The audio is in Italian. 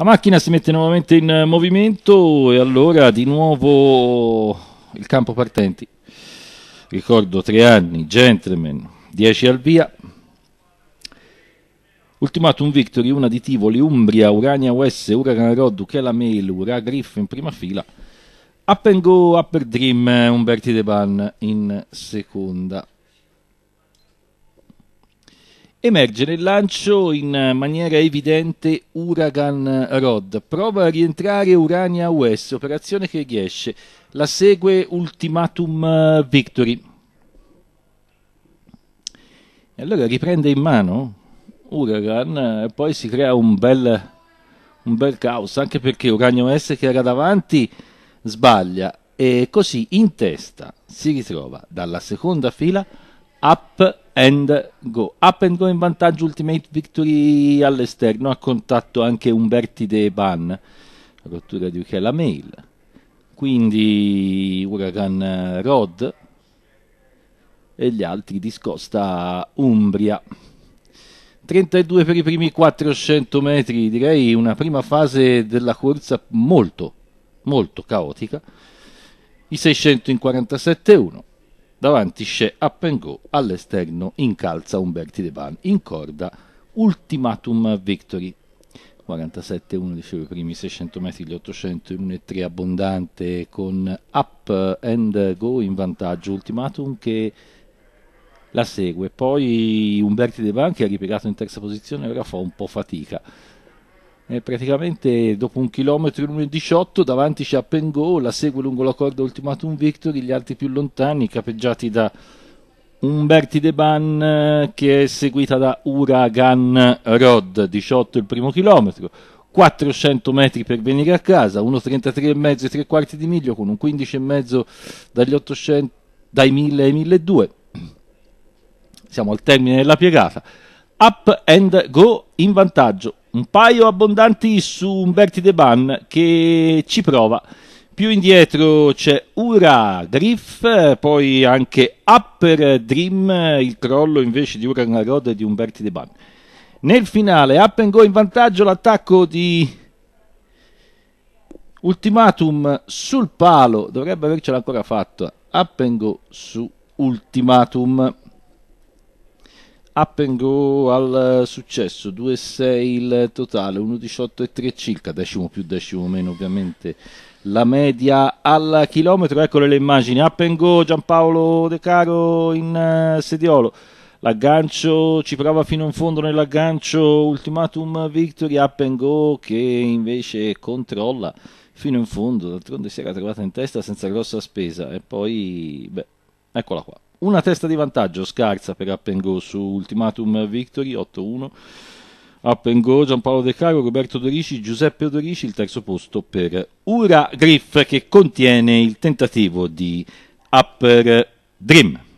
La macchina si mette nuovamente in movimento e allora di nuovo il campo partenti. Ricordo tre anni, gentleman, 10 al via. Ultimatum Victory, una di Tivoli, Umbria, Urania US, Uragan Rod, Chela Mail, Ura Griff in prima fila. Up and Go, Upper Dream, Umberti De Ban in seconda Emerge nel lancio in maniera evidente Uragan Rod, prova a rientrare Urania West, operazione che riesce, la segue Ultimatum eh, Victory. E allora riprende in mano Uragan eh, e poi si crea un bel, un bel caos, anche perché Urania West che era davanti sbaglia e così in testa si ritrova dalla seconda fila Up and go. Up and go in vantaggio, ultimate victory all'esterno, a contatto anche Umberti De Ban, rottura di Uchella Mail. Quindi Huracan Rod e gli altri discosta Umbria. 32 per i primi 400 metri, direi una prima fase della corsa molto, molto caotica. I 600 in 47,1. Davanti c'è Appengo, all'esterno incalza Umberti De Van, in corda Ultimatum Victory. 47-1 dicevo i primi 600 metri gli 800 in 1-3 abbondante con up and go in vantaggio ultimatum che la segue poi Umberti De Van che ha ripiegato in terza posizione ora fa un po' fatica eh, praticamente dopo un chilometro 1,18 davanti c'è Pengo, la segue lungo la corda Ultimatum Victory, gli altri più lontani capeggiati da Umberti De Ban eh, che è seguita da Uragan Rod, 18 il primo chilometro, 400 metri per venire a casa, 1,33 e 3 quarti di miglio con un 15,5 dagli 800, dai 1000 ai 1200. Siamo al termine della piegata. Up and go in vantaggio un paio abbondanti su Umberti De Ban che ci prova. Più indietro c'è Ura Griff, poi anche Upper Dream, il crollo invece di Ura Narod e di Umberti De Ban. Nel finale Up and Go in vantaggio l'attacco di Ultimatum sul palo, dovrebbe avercela ancora fatto. Up and Go su Ultimatum up and go al eh, successo 2-6 il totale 1-18-3 circa decimo più decimo meno ovviamente la media al chilometro eccole le immagini up and go Giampaolo De Caro in uh, sediolo l'aggancio ci prova fino in fondo nell'aggancio ultimatum victory up and go che invece controlla fino in fondo d'altronde si era trovata in testa senza grossa spesa e poi beh eccola qua una testa di vantaggio scarsa per Up and Go su Ultimatum Victory 8-1. Up and Go, Giampaolo De Caro, Roberto Dorici, Giuseppe Dorici, il terzo posto per Ura Griff che contiene il tentativo di Upper Dream.